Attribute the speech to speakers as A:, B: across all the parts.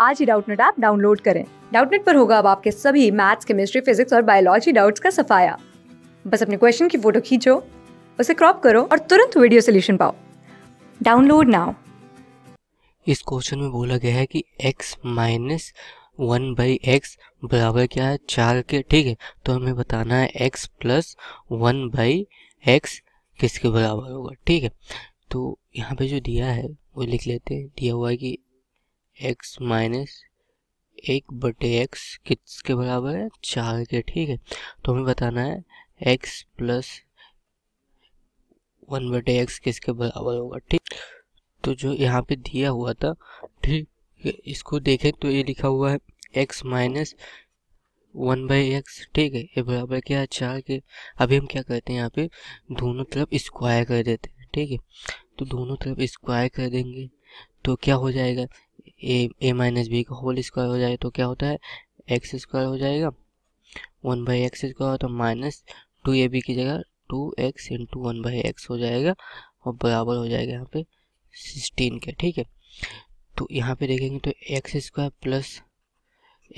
A: आज ही Doubtnut app download करें डाउटनेट पर होगा अब आपके सभी मैथ्स केमिस्ट्री फिजिक्स और बायोलॉजी डाउट्स का सफाया बस अपने क्वेश्चन की फोटो खींचो उसे क्रॉप करो और तुरंत वीडियो सोल्यूशन पाओ डाउनलोड नाउ
B: इस क्वेश्चन में बोला गया है कि x minus one by x बराबर क्या है चार के ठीक है तो हमें बताना है x plus one by x किसके बराबर होगा ठीक है तो यहाँ पे जो दिया है वो लिख लेते हैं दिया हुआ है कि एक्स माइनस एक बटे एक्स किसके बराबर है चार के ठीक है तो हमें बताना है एक्स प्लस वन बटे एक्स किसके बराबर होगा ठीक तो जो यहाँ पे दिया हुआ था ठीक इसको देखें तो ये लिखा हुआ है x minus one by x ठीक है ये बराबर क्या है चार के अभी हम क्या करते हैं यहाँ पे दोनों तरफ स्क्वायर कर देते हैं ठीक है तो दोनों तरफ स्क्वायर कर देंगे तो क्या हो जाएगा ए ए माइनस बी का होल स्क्वायर हो जाए तो क्या होता है एक्स स्क्वायर हो जाएगा वन बाई एक्स स्क्वायर तो माइनस टू ए बी की जगह two x into one by x हो जाएगा और बराबर हो जाएगा यहाँ पे सिक्सटीन के ठीक है तो यहाँ पे देखेंगे तो एक्स स्क्वायर प्लस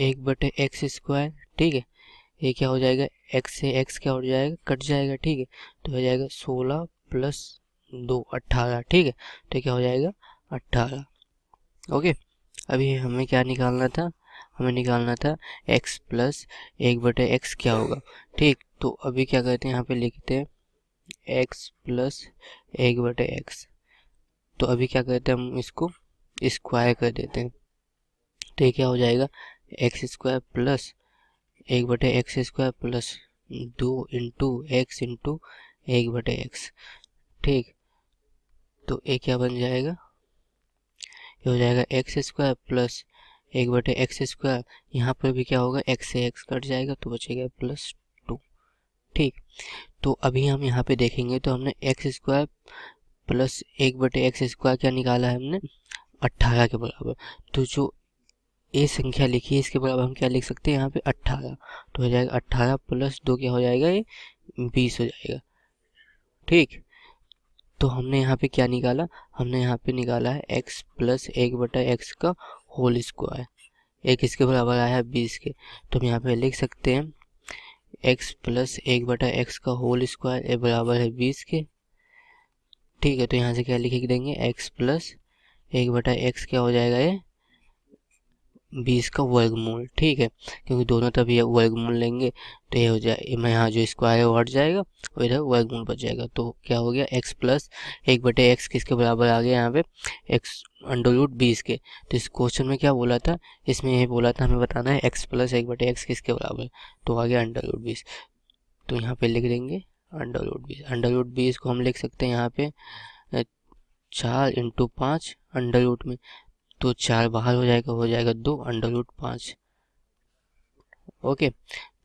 B: एक बटे एक्स स्क्वायर ठीक है ये क्या हो जाएगा एक्स से एक्स क्या हो जाएगा कट जाएगा ठीक है तो हो जाएगा सोलह प्लस दो अट्ठारह ठीक है तो क्या हो जाएगा अट्ठारह ओके अभी हमें क्या निकालना था हमें निकालना था x प्लस एक बटे एक्स क्या होगा ठीक तो अभी क्या कहते हैं यहाँ पे लिखते हैं x प्लस एक बटे एक्स तो अभी क्या कहते हैं हम इसको स्क्वायर कर देते हैं तो ये क्या हो जाएगा एक्स स्क्वायर प्लस एक बटे एक्स स्क्वायर प्लस दो इंटू एक्स इंटू एक बटे एक्स ठीक तो ये क्या बन जाएगा ये हो जाएगा एक्स स्क्वायर प्लस एक बटे एक्स स्क्वायर यहाँ पर भी क्या होगा एक्स से एक्स कट जाएगा तो बचेगा प्लस टू ठीक तो अभी हम यहाँ पे देखेंगे तो हमने एक्स स्क्वायर प्लस एक बटे एक्स स्क्वायर क्या निकाला है हमने अट्ठारह के बराबर तो जो ए संख्या लिखी है इसके बराबर हम क्या लिख सकते हैं यहाँ पे अट्ठारह तो हो जाएगा अट्ठारह प्लस दो क्या हो जाएगा ये बीस हो जाएगा ठीक तो हमने यहाँ पे क्या निकाला हमने यहाँ पे निकाला है एक्स प्लस एक बटा एक्स का होल स्क्वायर एक इसके बराबर आया है बीस के तो हम यहाँ पे लिख सकते हैं एक्स प्लस एक बटा एक्स का होल स्क्वायर ए बराबर है बीस के ठीक है तो यहाँ से क्या लिख देंगे एक्स प्लस एक बटा एक्स क्या हो जाएगा ये बीस का वर्गमूल ठीक है क्योंकि दोनों तब ये वर्गमूल लेंगे तो ये हो जाए मैं यहाँ जो स्क्वायर है वो हट जाएगा और इधर वर्गमूल बच जाएगा तो क्या हो गया एक्स प्लस एक बटे एक्स किसके बराबर आ गया यहाँ पे एक्स अंडर रूट बीस के तो इस क्वेश्चन में क्या बोला था इसमें ये बोला था हमें बताना है एक्स प्लस एक बटे एक्स किसके बराबर तो आ गया अंडर रूट बीस तो यहाँ पर लिख देंगे अंडर रूट बीस अंडर रूट बीस को हम लिख सकते हैं यहाँ पे चार इंटू पाँच अंडर रूट में तो चार बाहर हो जाएगा हो जाएगा दो अंडर रूट पाँच ओके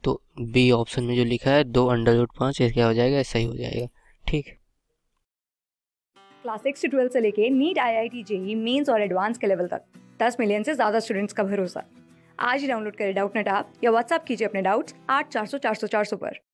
B: तो बी ऑप्शन में जो लिखा है दो अंडर रूट पाँच क्या हो जाएगा सही हो जाएगा ठीक
A: क्लास सिक्स ट्वेल्व ट्वेल्थ से लेके NEET I I T JEE mains और एडवांस के लेवल तक दस मिलियन से ज़्यादा स्टूडेंट्स का भरोसा आज ही डाउनलोड करें डाउट नेट आप या व्हाट्सअप कीजिए अपने डाउट्स आठ चार सौ चार सौ चार सौ पर